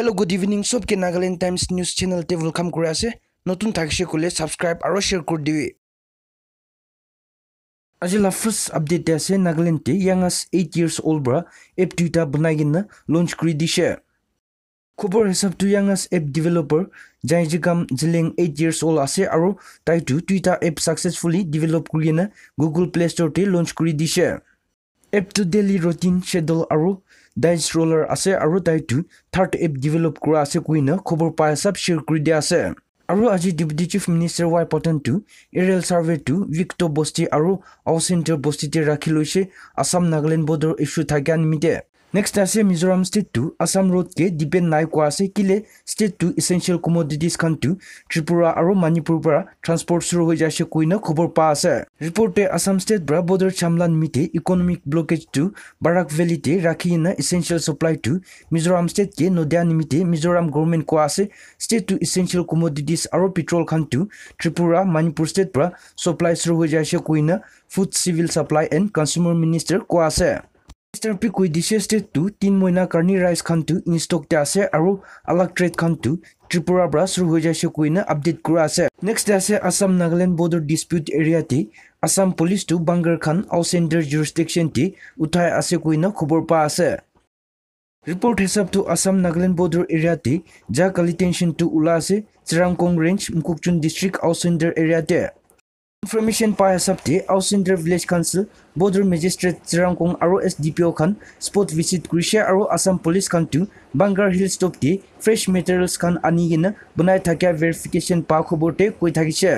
hello' good evening চবকে Nagaland Times news চেনেলতে welcome কৰি আছে নতুন থাকিছে ক'লে ছাবস্ক্ৰাইব আৰু শ্বেয়াৰ কৰি দিবি আজি লাফাৰ্ষ্ট আপডেটে আছে নাগালেণ্ডে ইয়াঙাছ এইট ইয়াৰ্ছ অল্ড পৰা এপ দুইটা বনাই কিনে লঞ্চ কৰি দিছে খবৰ হিচাপটো ইয়াঙাছ এপ ডেভেলপাৰ যাই যি কাম জিলিং এইট ইয়াৰ্ছ অল্ড আছে আৰু তাইটো দুইটা এপ ছাকচেছফুলি ডেভেলপ কৰি কিনে গুগল প্লে ষ্ট'ৰতে লঞ্চ কৰি দিছে এপটো ডেইলি ৰুটিন শ্বেডল আৰু ডাইচ ৰোলাৰ আছে আৰু তাইটো থাৰ্ড এপ ডেভেলপ কৰা আছে কুইনে খবৰ পাই হিচাপ শ্বেয়াৰ কৰি দিয়া আছে আৰু আজি ডিপুটি চিফ মিনিষ্টাৰ ৱাই পটেনটো এৰিয়েল ছাৰ্ভেটো ৱিক্ট বস্তি আৰু অ'চেণ্টৰ বস্তিতে ৰাখি লৈছে আছাম নাগালেণ্ড বৰ্ডৰ ইছ্যু থাকে নিমিত্তে নেক্সট আছে মিজোৰাম ষ্টেট টু আছাম ৰোডকে ডিপেন নাই কোৱা আছে কিলে ষ্টেট টু ইচেঞ্চিয়েল কমডিটিজ খান টু ত্ৰিপুৰা আৰু মণিপুৰ পৰা ট্ৰান্সপৰ্ট শ্বুৰু হৈ যাইছে কুইনে খবৰ পোৱা আছে ৰিপৰ্টে আছাম ষ্টেট পৰা বডৰ চামলান মিটে ইকনমিক ব্লকেজ টু বাৰাক ভেলীতে ৰাখি ইনা ইচেঞ্চিয়েল চাপ্লাই টু মিজোৰাম ষ্টেটকে নদিয়া নিমিতে মিজোৰাম গভৰ্ণমেণ্ট কোৱা আছে ষ্টেট টু ইচেঞ্চিয়েল কমডিটিজ আৰু পেট্ৰল খান টু ত্ৰিপুৰা মণিপুৰ ষ্টেট পৰা চাপ্লাই শ্বুৰু হৈ যাইছে কুইনে food civil supply and consumer minister কোৱা আছে ষ্টাৰ পি কৈ দিছে ষ্টেটটো তিন মইনা কাৰণে ৰাইজ খানটো ইনষ্টকতে আছে আৰু আলাক ট্ৰেডখনটো ত্ৰিপুৰাৰ পৰা চুৰু হৈ যাইছে কুইনে আপডেট কৰা আছে নেক্সট আছে আছাম নাগালেণ্ড বৰ্ডৰ ডিছপিউট এৰিয়াতে আছাম পুলিচটো বাংগাৰ খান আউ চেণ্টাৰ জুৰিষ্টেকশ্যনটি উঠাই আছে কুইনে খবৰ পোৱা আছে ৰিপৰ্ট হিচাপটো আছাম নাগালেণ্ড বৰ্ডৰ এৰিয়াতে যা কালি টেনশ্যনটো ওলাই আছে চিৰাংকং ৰেঞ্জ মুকুকচুন ডিষ্ট্ৰিক্ট আউ চেণ্টাৰ এৰিয়াতে ইনফৰ্মেশ্যন পাই হিচাপে আৰু central village council border magistrate Chirangkong আৰু এছ ডি পি অ' খান স্পট ভিজিট কৰিছে আৰু আছাম পুলিচ খানটো বাংগাৰ হিল ষ্টপটি ফ্ৰেছ মেটেৰিয়েলছ খান আনি কিনে বনাই থকা ভেৰিফিকেশ্যন পোৱা খবৰতে কৈ থাকিছে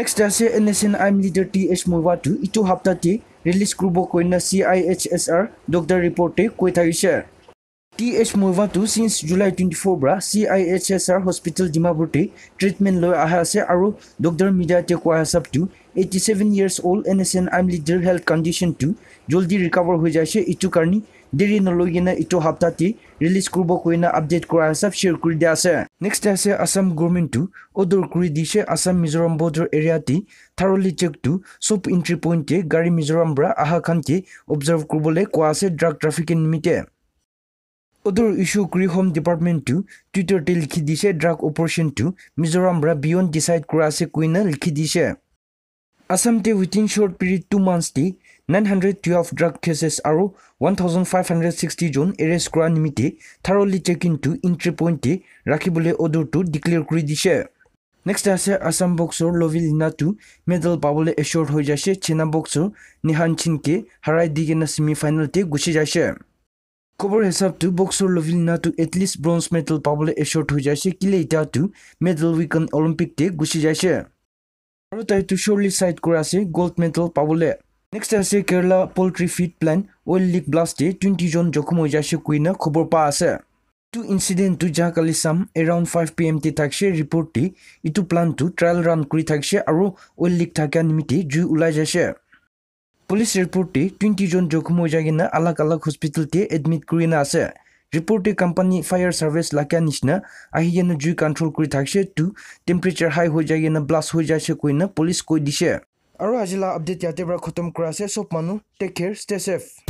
নেক্সট আছে N S N IM leader T H মৰুৱাটো ইটো সপ্তাহতে ৰিলিজ কৰিব কৈ চি আই আৰ ডক্টৰ ৰিপৰ্টে কৈ থাকিছে টিএইচ মুভাটো চিনচ জুলাই টুৱেণ্টি ফ'ৰ পৰা C I H S R hospital ডিমাপুৰতে ট্ৰিটমেণ্ট লৈ অহা আছে আৰু ডক্টৰ মিডিয়াতে কোৱা হিচাপটো eighty seven years old N S N IM leader health কণ্ডিশ্যনটো জল্দি ৰিকভাৰ হৈ যাইছে এইটো কাৰণে দেৰি নলৈ কিনে এইটো সপ্তাহতে ৰিলিজ কৰিব কৈনে আপডেট কৰা হিচাপ শ্বেয়াৰ কৰি দিয়া আছে নেক্সট আছে আছাম গভৰ্ণমেণ্টটো অদৰ কৰি দিছে আছাম মিজোৰাম বৰ্ডাৰ এৰিয়াতে থাৰলি চেকটো চব এণ্ট্ৰি পইণ্টে গাড়ী মিজোৰাম পৰা আহা খানকে অবজাৰ্ভ কৰিবলৈ কোৱা আছে ড্ৰাগ ট্ৰাফিকে নিমিত্তে অদূৰ ইছু গৃহ হোম ডিপাৰ্টমেণ্টটো টুইটাৰতে লিখি দিছে ড্ৰাগ অপাৰেশ্যনটো মিজোৰাম ৰা বিয়ন ডিচাইড কৰা আছে কুইনে লিখি দিছে আসামতে উইথিন শ্বৰ্ট পিৰিয়ড টু মান্থছতে nine hundred twelve drug cases আৰু one thousand five hundred sixty জোন এৰেষ্ট কৰা নিমিত্তে থাৰলি চেকিনটো এণ্ট্ৰি পইণ্টে ৰাখিবলৈ অদূৰটো ডিক্লেয়াৰ কৰি দিছে নেক্সট আছে আসাম বক্সৰ লভিলিনাটো মেডেল পাবলৈ এছিয়ৰ হৈ যাইছে চেনা বক্সৰ নিহান চিনকে হাৰাই দি ছেমি ফাইনেলতে গুচি যাইছে খবৰ হিচাপটো বক্সৰ লভিলিনাটো এটলিষ্ট ব্ৰঞ্জ মেডেল পাবলৈ এছিয়ৰ্ড হৈ যাইছে কিলে ইটাটো মেডেল উইকন অলিম্পিকতে গুচি যাইছে আৰু তাইটো চৰ্লি চাইড কৰা আছে গ'ল্ড মেডেল পাবলৈ নেক্সট আছে কেৰেলা পল্ট্ৰি ফিট প্লেন ৱৰ্ল্ড লীগ ব্লাষ্টে টুৱেণ্টিজন জখম হৈ যাইছে কুইনে খবৰ পোৱা আছে ইটো ইঞ্চিডেণ্টটো যাহাকালি some around five P M টি থাকিছে ৰিপৰ্ট দি ইটো প্লানটো ট্ৰায়েল ৰাণ কৰি থাকিছে আৰু ৱৰ্ল্ড লীগ থকা নিমিত্তে জুই ওলাই যাইছে পুলিচ ৰিপোৰ্টে টুৱেণ্টি জন জখম হয়ে যায় না আলাগ আলাগ হসপিটালতে এডমিট কৰি না আছে ৰিপৰ্টে কোম্পানী ফায়াৰ ফায়াৰ সাৰ্ভিস নিচিনা আহি আহিগেন জুই কণ্ট্ৰল কৰি থাকিছে টু টেম্পারেচার হাই হৈ যায় না ব্লাস্ট হয়ে যাচ্ছে কই না পুলিশ কই দিছে আৰু আজিলা আপডেট ইয়াতে পৰা খতম কৰা আছে সব মানুষ টেক কেয়াৰ স্টে সেফ